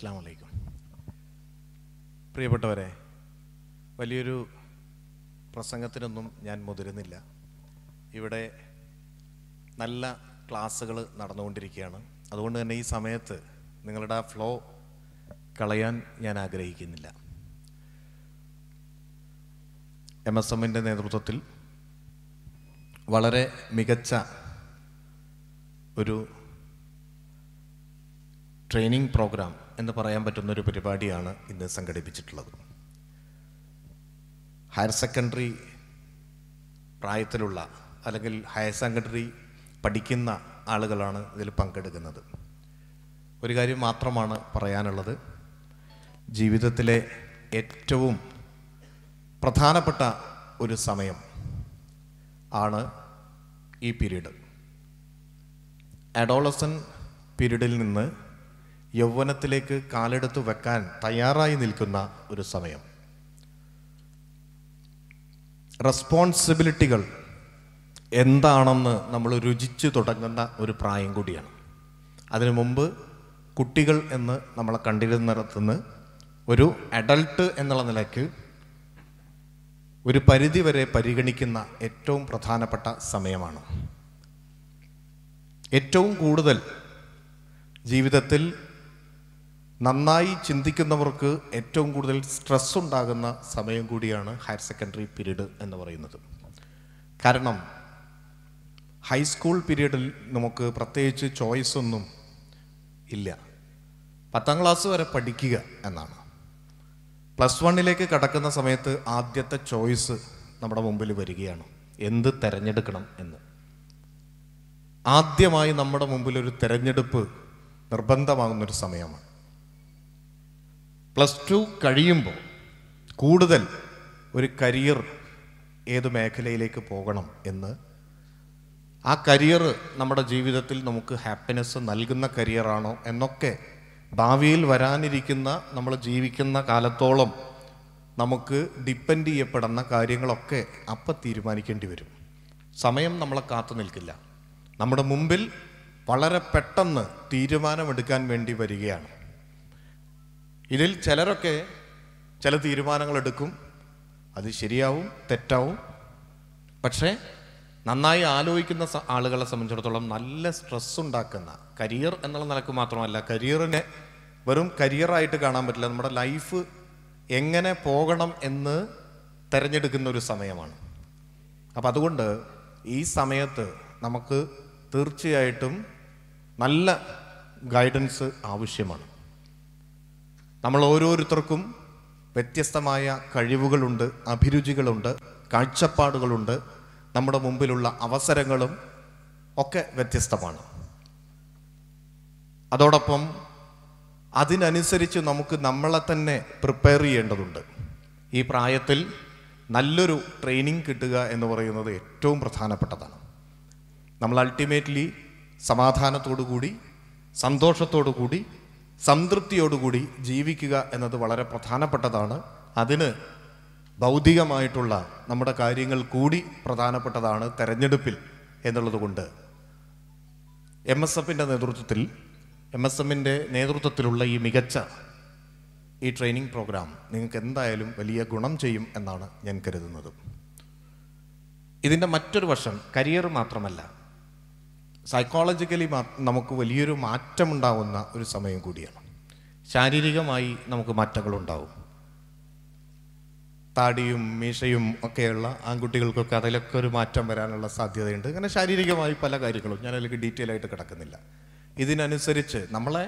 അസ്സാം വലൈക്കും പ്രിയപ്പെട്ടവരെ വലിയൊരു പ്രസംഗത്തിനൊന്നും ഞാൻ മുതിരുന്നില്ല ഇവിടെ നല്ല ക്ലാസ്സുകൾ നടന്നുകൊണ്ടിരിക്കുകയാണ് അതുകൊണ്ട് തന്നെ ഈ സമയത്ത് നിങ്ങളുടെ ആ ഫ്ലോ കളയാൻ ഞാൻ ആഗ്രഹിക്കുന്നില്ല എം എസ് എമ്മിൻ്റെ നേതൃത്വത്തിൽ വളരെ മികച്ച ഒരു ട്രെയിനിങ് പ്രോഗ്രാം എന്ന് പറയാൻ പറ്റുന്ന ഒരു പരിപാടിയാണ് ഇന്ന് സംഘടിപ്പിച്ചിട്ടുള്ളത് ഹയർ സെക്കൻഡറി പ്രായത്തിലുള്ള അല്ലെങ്കിൽ ഹയർ സെക്കൻഡറി പഠിക്കുന്ന ആളുകളാണ് ഇതിൽ പങ്കെടുക്കുന്നത് ഒരു കാര്യം മാത്രമാണ് പറയാനുള്ളത് ജീവിതത്തിലെ ഏറ്റവും പ്രധാനപ്പെട്ട ഒരു സമയം ആണ് ഈ പീരീഡ് അഡോളസൻ പീരീഡിൽ നിന്ന് യൗവനത്തിലേക്ക് കാലെടുത്ത് വെക്കാൻ തയ്യാറായി നിൽക്കുന്ന ഒരു സമയം റെസ്പോൺസിബിലിറ്റികൾ എന്താണെന്ന് നമ്മൾ രുചിച്ചു തുടങ്ങുന്ന ഒരു പ്രായം കൂടിയാണ് അതിനു മുമ്പ് കുട്ടികൾ എന്ന് നമ്മളെ കണ്ടിരുന്നിടത്തുനിന്ന് ഒരു അഡൾട്ട് എന്നുള്ള നിലയ്ക്ക് ഒരു പരിധിവരെ പരിഗണിക്കുന്ന ഏറ്റവും പ്രധാനപ്പെട്ട സമയമാണ് ഏറ്റവും കൂടുതൽ ജീവിതത്തിൽ നന്നായി ചിന്തിക്കുന്നവർക്ക് ഏറ്റവും കൂടുതൽ സ്ട്രെസ് ഉണ്ടാകുന്ന സമയം കൂടിയാണ് ഹയർ സെക്കൻഡറി പീരീഡ് എന്ന് പറയുന്നത് കാരണം ഹൈസ്കൂൾ പീരീഡിൽ നമുക്ക് പ്രത്യേകിച്ച് ചോയ്സ് ഒന്നും ഇല്ല പത്താം ക്ലാസ് വരെ പഠിക്കുക എന്നാണ് പ്ലസ് വണ്ണിലേക്ക് കടക്കുന്ന സമയത്ത് ആദ്യത്തെ ചോയ്സ് നമ്മുടെ മുമ്പിൽ വരികയാണ് എന്ത് തിരഞ്ഞെടുക്കണം എന്ന് ആദ്യമായി നമ്മുടെ മുമ്പിൽ ഒരു തിരഞ്ഞെടുപ്പ് നിർബന്ധമാകുന്നൊരു സമയമാണ് പ്ലസ് ടു കഴിയുമ്പോൾ കൂടുതൽ ഒരു കരിയർ ഏത് മേഖലയിലേക്ക് പോകണം എന്ന് ആ കരിയർ നമ്മുടെ ജീവിതത്തിൽ നമുക്ക് ഹാപ്പിനെസ് നൽകുന്ന കരിയറാണോ എന്നൊക്കെ ഭാവിയിൽ വരാനിരിക്കുന്ന നമ്മൾ ജീവിക്കുന്ന കാലത്തോളം നമുക്ക് ഡിപ്പെൻഡ് ചെയ്യപ്പെടുന്ന കാര്യങ്ങളൊക്കെ അപ്പം തീരുമാനിക്കേണ്ടി വരും സമയം നമ്മളെ കാത്തു നിൽക്കില്ല നമ്മുടെ മുമ്പിൽ വളരെ പെട്ടെന്ന് തീരുമാനമെടുക്കാൻ വേണ്ടി വരികയാണ് ഇതിൽ ചിലരൊക്കെ ചില തീരുമാനങ്ങൾ എടുക്കും അത് ശരിയാവും തെറ്റാവും പക്ഷേ നന്നായി ആലോചിക്കുന്ന ആളുകളെ സംബന്ധിച്ചിടത്തോളം നല്ല സ്ട്രെസ് ഉണ്ടാക്കുന്ന കരിയർ എന്നുള്ള നിലക്ക് മാത്രമല്ല കരിയറിനെ വെറും കരിയറായിട്ട് കാണാൻ പറ്റില്ല നമ്മുടെ ലൈഫ് എങ്ങനെ പോകണം എന്ന് തിരഞ്ഞെടുക്കുന്ന ഒരു സമയമാണ് അപ്പം അതുകൊണ്ട് ഈ സമയത്ത് നമുക്ക് തീർച്ചയായിട്ടും നല്ല ഗൈഡൻസ് ആവശ്യമാണ് നമ്മൾ ഓരോരുത്തർക്കും വ്യത്യസ്തമായ കഴിവുകളുണ്ട് അഭിരുചികളുണ്ട് കാഴ്ചപ്പാടുകളുണ്ട് നമ്മുടെ മുമ്പിലുള്ള അവസരങ്ങളും ഒക്കെ വ്യത്യസ്തമാണ് അതോടൊപ്പം അതിനനുസരിച്ച് നമുക്ക് നമ്മളെ തന്നെ പ്രിപ്പയർ ചെയ്യേണ്ടതുണ്ട് ഈ പ്രായത്തിൽ നല്ലൊരു ട്രെയിനിങ് കിട്ടുക എന്ന് പറയുന്നത് ഏറ്റവും പ്രധാനപ്പെട്ടതാണ് നമ്മൾ അൾട്ടിമേറ്റ്ലി സമാധാനത്തോടു കൂടി സന്തോഷത്തോടു കൂടി സംതൃപ്തിയോടുകൂടി ജീവിക്കുക എന്നത് വളരെ പ്രധാനപ്പെട്ടതാണ് അതിന് ഭൗതികമായിട്ടുള്ള നമ്മുടെ കാര്യങ്ങൾ കൂടി പ്രധാനപ്പെട്ടതാണ് തെരഞ്ഞെടുപ്പിൽ എന്നുള്ളതുകൊണ്ട് എം എസ് എഫിൻ്റെ നേതൃത്വത്തിൽ എം എസ് എമ്മിൻ്റെ നേതൃത്വത്തിലുള്ള ഈ മികച്ച ഈ ട്രെയിനിങ് പ്രോഗ്രാം നിങ്ങൾക്ക് എന്തായാലും വലിയ ഗുണം ചെയ്യും എന്നാണ് ഞാൻ കരുതുന്നത് ഇതിൻ്റെ മറ്റൊരു വശം കരിയർ മാത്രമല്ല സൈക്കോളജിക്കലി നമുക്ക് വലിയൊരു മാറ്റമുണ്ടാവുന്ന ഒരു സമയം കൂടിയാണ് ശാരീരികമായി നമുക്ക് മാറ്റങ്ങളുണ്ടാവും താടിയും മീശയും ഒക്കെയുള്ള ആൺകുട്ടികൾക്കൊക്കെ അതിലൊക്കെ ഒരു മാറ്റം വരാനുള്ള സാധ്യതയുണ്ട് അങ്ങനെ ശാരീരികമായി പല കാര്യങ്ങളും ഞാൻ അതിലേക്ക് ഡീറ്റെയിൽ ആയിട്ട് കിടക്കുന്നില്ല ഇതിനനുസരിച്ച് നമ്മളെ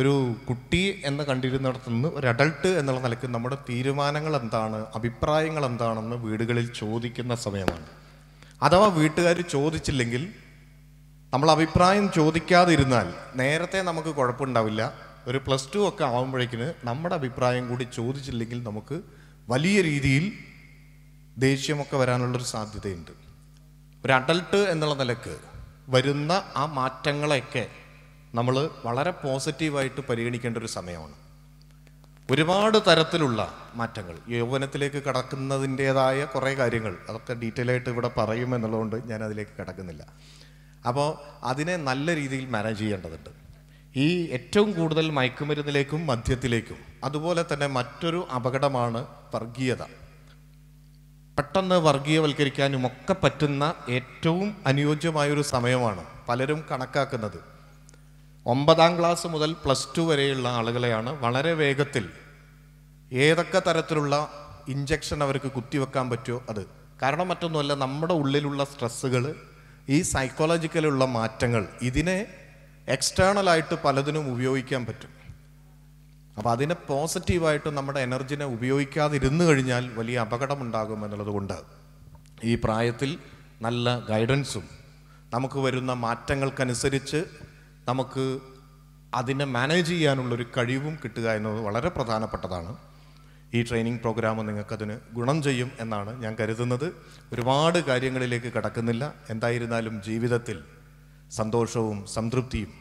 ഒരു കുട്ടി എന്ന് കണ്ടിരുന്നിടത്തുനിന്ന് ഒരു അഡൾട്ട് എന്നുള്ള നിലയ്ക്ക് നമ്മുടെ തീരുമാനങ്ങൾ എന്താണ് അഭിപ്രായങ്ങൾ എന്താണെന്ന് വീടുകളിൽ ചോദിക്കുന്ന സമയമാണ് അഥവാ വീട്ടുകാർ ചോദിച്ചില്ലെങ്കിൽ നമ്മൾ അഭിപ്രായം ചോദിക്കാതിരുന്നാൽ നേരത്തെ നമുക്ക് കുഴപ്പമുണ്ടാവില്ല ഒരു പ്ലസ് ടു ഒക്കെ ആകുമ്പോഴേക്കിന് നമ്മുടെ അഭിപ്രായം കൂടി ചോദിച്ചില്ലെങ്കിൽ നമുക്ക് വലിയ രീതിയിൽ ദേഷ്യമൊക്കെ വരാനുള്ളൊരു സാധ്യതയുണ്ട് ഒരു അഡൾട്ട് എന്നുള്ള നിലക്ക് വരുന്ന ആ മാറ്റങ്ങളെയൊക്കെ നമ്മൾ വളരെ പോസിറ്റീവായിട്ട് പരിഗണിക്കേണ്ട ഒരു സമയമാണ് ഒരുപാട് തരത്തിലുള്ള മാറ്റങ്ങൾ യൗവനത്തിലേക്ക് കടക്കുന്നതിൻ്റേതായ കുറേ കാര്യങ്ങൾ അതൊക്കെ ഡീറ്റെയിൽ ആയിട്ട് ഇവിടെ പറയുമെന്നുള്ളതുകൊണ്ട് ഞാൻ അതിലേക്ക് കടക്കുന്നില്ല അപ്പോൾ അതിനെ നല്ല രീതിയിൽ മാനേജ് ചെയ്യേണ്ടതുണ്ട് ഈ ഏറ്റവും കൂടുതൽ മയക്കുമരുന്നിലേക്കും മദ്യത്തിലേക്കും അതുപോലെ തന്നെ മറ്റൊരു അപകടമാണ് വർഗീയത പെട്ടെന്ന് വർഗീയവൽക്കരിക്കാനും ഒക്കെ പറ്റുന്ന ഏറ്റവും അനുയോജ്യമായൊരു സമയമാണ് പലരും കണക്കാക്കുന്നത് ഒമ്പതാം ക്ലാസ് മുതൽ പ്ലസ് ടു വരെയുള്ള ആളുകളെയാണ് വളരെ വേഗത്തിൽ ഏതൊക്കെ തരത്തിലുള്ള ഇഞ്ചക്ഷൻ അവർക്ക് കുത്തിവെക്കാൻ പറ്റുമോ അത് കാരണം മറ്റൊന്നുമല്ല നമ്മുടെ ഉള്ളിലുള്ള സ്ട്രെസ്സുകൾ ഈ സൈക്കോളജിക്കലുള്ള മാറ്റങ്ങൾ ഇതിനെ എക്സ്റ്റേണലായിട്ട് പലതിനും ഉപയോഗിക്കാൻ പറ്റും അപ്പോൾ അതിനെ പോസിറ്റീവായിട്ട് നമ്മുടെ എനർജിനെ ഉപയോഗിക്കാതിരുന്നു കഴിഞ്ഞാൽ വലിയ അപകടം എന്നുള്ളത് കൊണ്ട് ഈ പ്രായത്തിൽ നല്ല ഗൈഡൻസും നമുക്ക് വരുന്ന മാറ്റങ്ങൾക്കനുസരിച്ച് നമുക്ക് അതിനെ മാനേജ് ചെയ്യാനുള്ളൊരു കഴിവും കിട്ടുക എന്നത് വളരെ പ്രധാനപ്പെട്ടതാണ് ഈ ട്രെയിനിങ് പ്രോഗ്രാം നിങ്ങൾക്കതിന് ഗുണം ചെയ്യും എന്നാണ് ഞാൻ കരുതുന്നത് ഒരുപാട് കാര്യങ്ങളിലേക്ക് കടക്കുന്നില്ല എന്തായിരുന്നാലും ജീവിതത്തിൽ സന്തോഷവും സംതൃപ്തിയും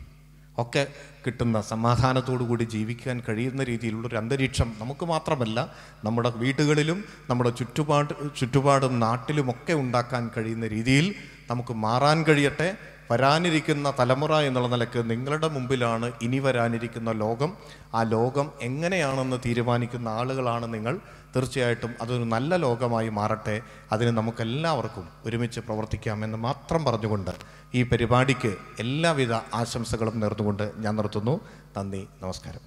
ഒക്കെ കിട്ടുന്ന സമാധാനത്തോടു കൂടി ജീവിക്കാൻ കഴിയുന്ന രീതിയിലുള്ളൊരു അന്തരീക്ഷം നമുക്ക് മാത്രമല്ല നമ്മുടെ വീടുകളിലും നമ്മുടെ ചുറ്റുപാട് ചുറ്റുപാടും നാട്ടിലുമൊക്കെ ഉണ്ടാക്കാൻ കഴിയുന്ന രീതിയിൽ നമുക്ക് മാറാൻ കഴിയട്ടെ വരാനിരിക്കുന്ന തലമുറ എന്നുള്ള നിലക്ക് നിങ്ങളുടെ മുമ്പിലാണ് ഇനി വരാനിരിക്കുന്ന ലോകം ആ ലോകം എങ്ങനെയാണെന്ന് തീരുമാനിക്കുന്ന ആളുകളാണ് നിങ്ങൾ തീർച്ചയായിട്ടും അതൊരു നല്ല ലോകമായി മാറട്ടെ അതിന് നമുക്കെല്ലാവർക്കും ഒരുമിച്ച് പ്രവർത്തിക്കാമെന്ന് മാത്രം പറഞ്ഞുകൊണ്ട് ഈ പരിപാടിക്ക് എല്ലാവിധ ആശംസകളും നേർന്നുകൊണ്ട് ഞാൻ നിർത്തുന്നു നന്ദി നമസ്കാരം